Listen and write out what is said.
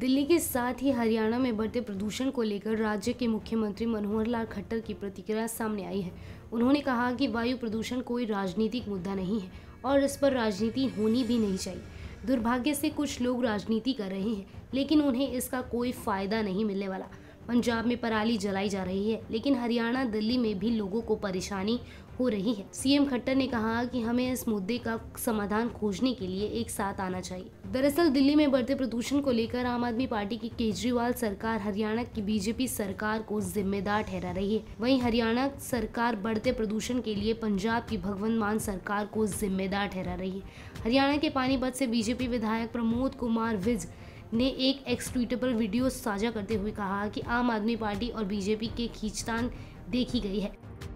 दिल्ली के साथ ही हरियाणा में बढ़ते प्रदूषण को लेकर राज्य के मुख्यमंत्री मनोहर लाल खट्टर की प्रतिक्रिया सामने आई है उन्होंने कहा कि वायु प्रदूषण कोई राजनीतिक मुद्दा नहीं है और इस पर राजनीति होनी भी नहीं चाहिए दुर्भाग्य से कुछ लोग राजनीति कर रहे हैं लेकिन उन्हें इसका कोई फायदा नहीं मिलने वाला पंजाब में पराली जलाई जा रही है लेकिन हरियाणा दिल्ली में भी लोगों को परेशानी हो रही है सीएम खट्टर ने कहा कि हमें इस मुद्दे का समाधान खोजने के लिए एक साथ आना चाहिए दरअसल दिल्ली में बढ़ते प्रदूषण को लेकर आम आदमी पार्टी की केजरीवाल सरकार हरियाणा की बीजेपी सरकार को जिम्मेदार ठहरा रही है वहीं हरियाणा सरकार बढ़ते प्रदूषण के लिए पंजाब की भगवंत मान सरकार को जिम्मेदार ठहरा रही है हरियाणा के पानीपत से बीजेपी विधायक प्रमोद कुमार विज ने एक एक्स वीडियो साझा करते हुए कहा कि आम आदमी पार्टी और बीजेपी के खींचतान देखी गई है